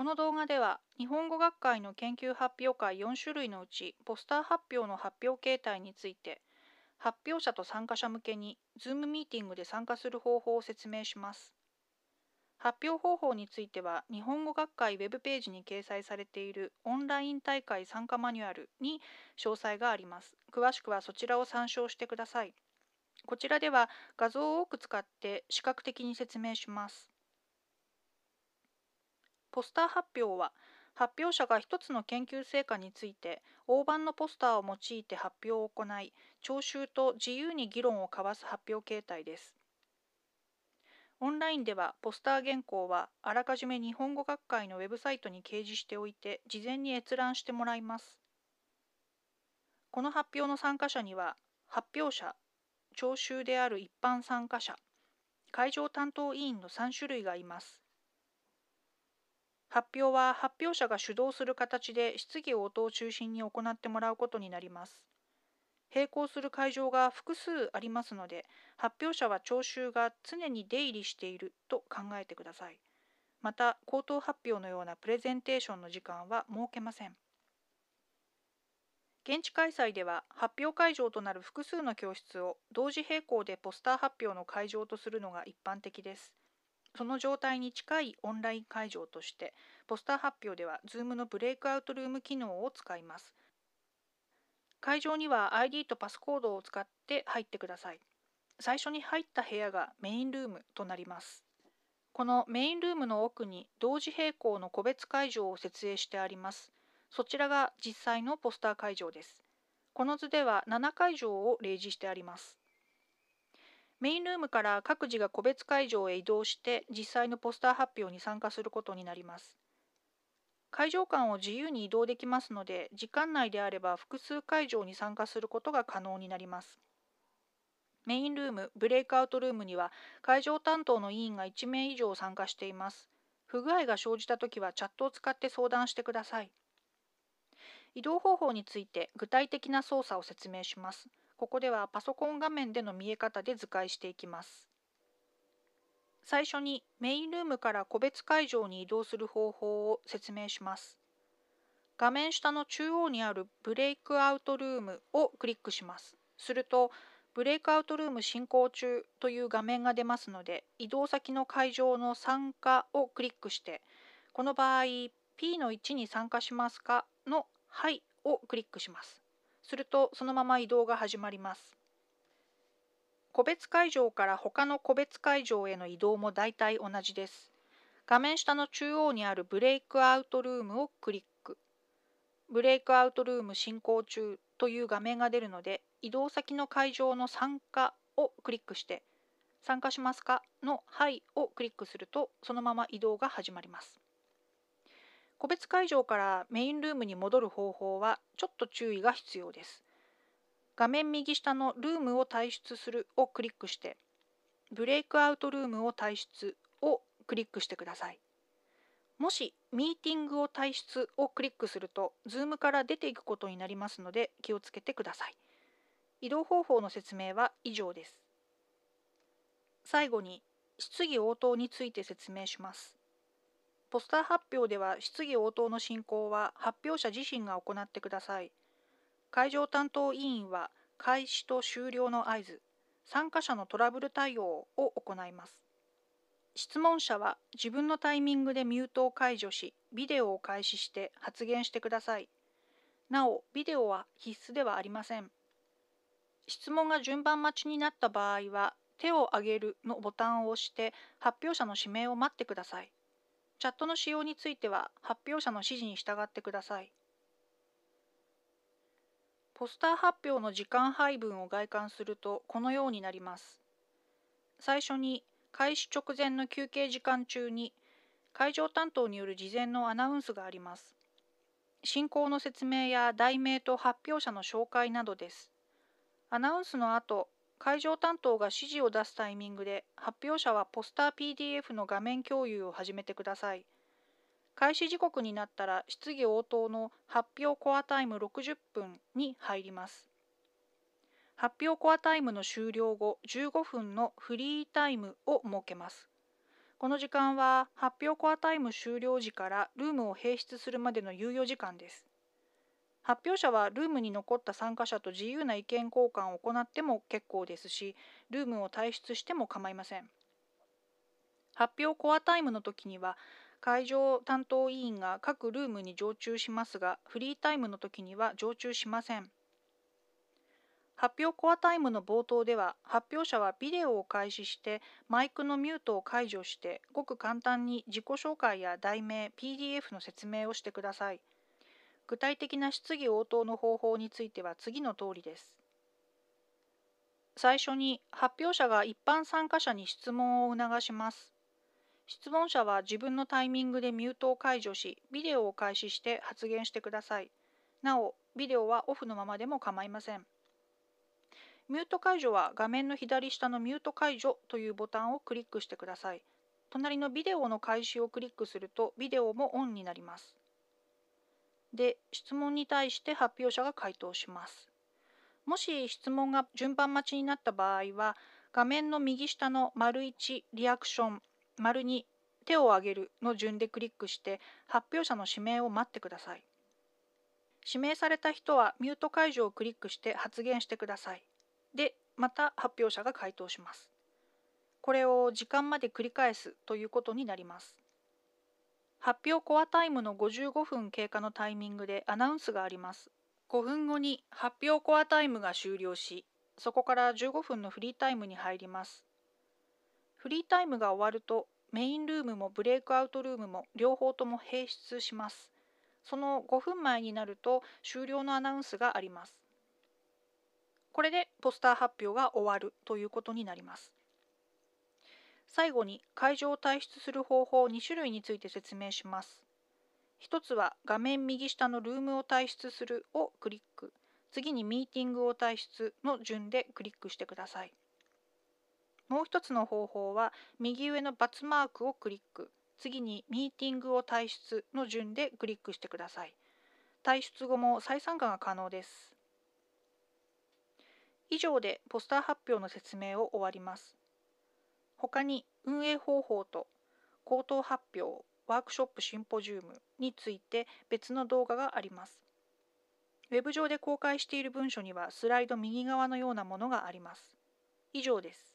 この動画では日本語学会の研究発表会4種類のうちポスター発表の発表形態について発表者と参加者向けに Zoom ミーティングで参加する方法を説明します。発表方法については日本語学会 Web ページに掲載されているオンライン大会参加マニュアルに詳細があります。詳しくはそちらを参照してください。こちらでは画像を多く使って視覚的に説明します。ポスター発表は発表者が一つの研究成果について大判のポスターを用いて発表を行い聴衆と自由に議論を交わす発表形態ですオンラインではポスター原稿はあらかじめ日本語学会のウェブサイトに掲示しておいて事前に閲覧してもらいますこの発表の参加者には発表者聴衆である一般参加者会場担当委員の3種類がいます発表は発表者が主導する形で質疑応答を中心に行ってもらうことになります。並行する会場が複数ありますので、発表者は聴衆が常に出入りしていると考えてください。また、口頭発表のようなプレゼンテーションの時間は設けません。現地開催では発表会場となる複数の教室を同時並行でポスター発表の会場とするのが一般的です。その状態に近いオンライン会場としてポスター発表では Zoom のブレイクアウトルーム機能を使います会場には ID とパスコードを使って入ってください最初に入った部屋がメインルームとなりますこのメインルームの奥に同時並行の個別会場を設営してありますそちらが実際のポスター会場ですこの図では7会場を例示してありますメインルームから各自が個別会場へ移動して実際のポスター発表に参加することになります。会場間を自由に移動できますので、時間内であれば複数会場に参加することが可能になります。メインルーム、ブレイクアウトルームには会場担当の委員が1名以上参加しています。不具合が生じたときはチャットを使って相談してください。移動方法について具体的な操作を説明します。ここではパソコン画面での見え方で図解していきます。最初にメインルームから個別会場に移動する方法を説明します。画面下の中央にあるブレイクアウトルームをクリックします。すると、ブレイクアウトルーム進行中という画面が出ますので、移動先の会場の参加をクリックして、この場合、P の1に参加しますかのはいをクリックします。するとそのまま移動が始まります。個別会場から他の個別会場への移動もだいたい同じです。画面下の中央にあるブレイクアウトルームをクリック。ブレイクアウトルーム進行中という画面が出るので、移動先の会場の参加をクリックして、参加しますかのはいをクリックすると、そのまま移動が始まります。個別会場からメインルームに戻る方法はちょっと注意が必要です。画面右下のルームを退出するをクリックして、ブレイクアウトルームを退出をクリックしてください。もしミーティングを退出をクリックすると Zoom から出ていくことになりますので気をつけてください。移動方法の説明は以上です。最後に質疑応答について説明します。ポスター発表では質疑応答の進行は発表者自身が行ってください。会場担当委員は開始と終了の合図、参加者のトラブル対応を行います。質問者は自分のタイミングでミュートを解除し、ビデオを開始して発言してください。なお、ビデオは必須ではありません。質問が順番待ちになった場合は、手を挙げるのボタンを押して発表者の指名を待ってください。チャットの使用については発表者の指示に従ってください。ポスター発表の時間配分を外観するとこのようになります。最初に開始直前の休憩時間中に会場担当による事前のアナウンスがあります。進行の説明や題名と発表者の紹介などです。アナウンスの後、会場担当が指示を出すタイミングで発表者はポスター PDF の画面共有を始めてください。開始時刻になったら質疑応答の発表コアタイム60分に入ります。発表コアタイムの終了後15分のフリータイムを設けます。この時間は発表コアタイム終了時からルームを閉出するまでの猶予時間です。発表者はルームに残った参加者と自由な意見交換を行っても結構ですしルームを退出しても構いません発表コアタイムの時には会場担当委員が各ルームに常駐しますがフリータイムの時には常駐しません発表コアタイムの冒頭では発表者はビデオを開始してマイクのミュートを解除してごく簡単に自己紹介や題名 PDF の説明をしてください具体的な質疑応答の方法については次の通りです。最初に発表者が一般参加者に質問を促します。質問者は自分のタイミングでミュートを解除し、ビデオを開始して発言してください。なお、ビデオはオフのままでも構いません。ミュート解除は画面の左下のミュート解除というボタンをクリックしてください。隣のビデオの開始をクリックするとビデオもオンになります。で質問に対して発表者が回答します。もし質問が順番待ちになった場合は画面の右下の丸1リアクション丸2手を挙げるの順でクリックして発表者の指名を待ってください。指名された人はミュート解除をクリックして発言してください。で、また発表者が回答します。これを時間まで繰り返すということになります。発表コアタイムの55分経過のタイミングでアナウンスがあります。5分後に発表コアタイムが終了し、そこから15分のフリータイムに入ります。フリータイムが終わると、メインルームもブレイクアウトルームも両方とも閉出します。その5分前になると終了のアナウンスがあります。これでポスター発表が終わるということになります。最後に会場を退出する方法2種類について説明します。1つは画面右下のルームを退出するをクリック、次にミーティングを退出の順でクリックしてください。もう1つの方法は右上のバツマークをクリック、次にミーティングを退出の順でクリックしてください。退出後も再参加が可能です。以上でポスター発表の説明を終わります。他に運営方法と口頭発表ワークショップシンポジウムについて別の動画があります。ウェブ上で公開している文書にはスライド右側のようなものがあります。以上です。